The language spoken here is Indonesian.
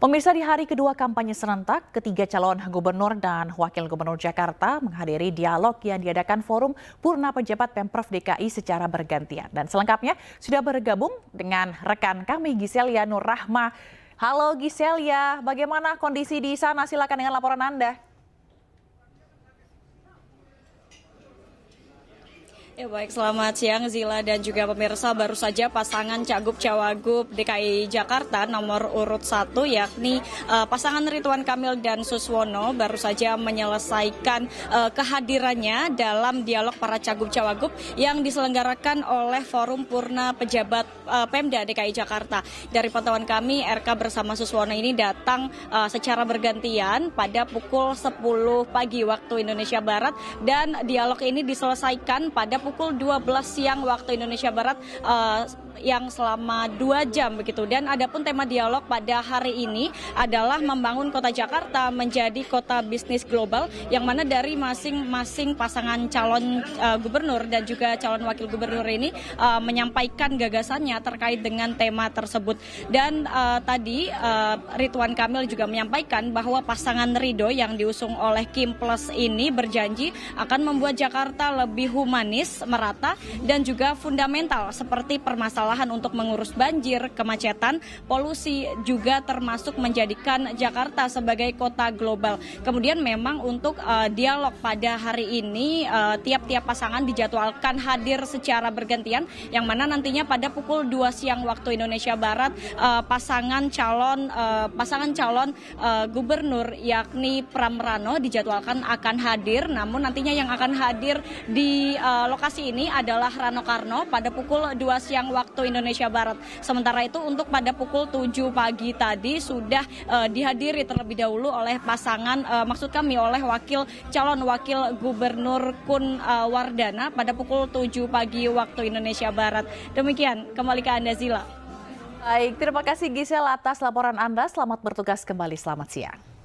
Pemirsa di hari kedua kampanye serentak, ketiga calon gubernur dan wakil gubernur Jakarta menghadiri dialog yang diadakan Forum Purna Pejabat Pemprov DKI secara bergantian. Dan selengkapnya sudah bergabung dengan rekan kami Giselia Nur Rahma. Halo Giselia, bagaimana kondisi di sana? Silakan dengan laporan Anda. Ya baik, selamat siang Zila dan juga pemirsa. Baru saja pasangan Cagup Cawagup DKI Jakarta nomor urut 1 yakni uh, pasangan Rituan Kamil dan Suswono baru saja menyelesaikan uh, kehadirannya dalam dialog para Cagup Cawagup yang diselenggarakan oleh Forum Purna Pejabat uh, Pemda DKI Jakarta. Dari pantauan kami, RK bersama Suswono ini datang uh, secara bergantian pada pukul 10 pagi waktu Indonesia Barat dan dialog ini diselesaikan pada pukul pukul 12 siang waktu Indonesia Barat uh, yang selama dua jam begitu. Dan ada pun tema dialog pada hari ini adalah membangun kota Jakarta menjadi kota bisnis global yang mana dari masing-masing pasangan calon uh, gubernur dan juga calon wakil gubernur ini uh, menyampaikan gagasannya terkait dengan tema tersebut. Dan uh, tadi uh, Ridwan Kamil juga menyampaikan bahwa pasangan Rido yang diusung oleh Kim Plus ini berjanji akan membuat Jakarta lebih humanis, merata dan juga fundamental seperti permasalahan permasalahan untuk mengurus banjir, kemacetan, polusi juga termasuk menjadikan Jakarta sebagai kota global. Kemudian memang untuk uh, dialog pada hari ini eh, tiap-tiap uh, pasangan dijadwalkan hadir secara bergantian yang mana nantinya pada pukul 2 siang waktu Indonesia Barat uh, pasangan calon uh, pasangan calon uh, gubernur yakni Pramrano dijadwalkan akan hadir namun nantinya yang akan hadir di uh, lokasi ini adalah Rano Karno pada pukul 2 siang waktu waktu Indonesia Barat. Sementara itu untuk pada pukul 7 pagi tadi sudah uh, dihadiri terlebih dahulu oleh pasangan uh, maksud kami oleh wakil calon wakil gubernur Kun uh, Wardana pada pukul 7 pagi waktu Indonesia Barat. Demikian kembali ke Anda Zila. Baik, terima kasih Gisel atas laporan Anda. Selamat bertugas kembali. Selamat siang.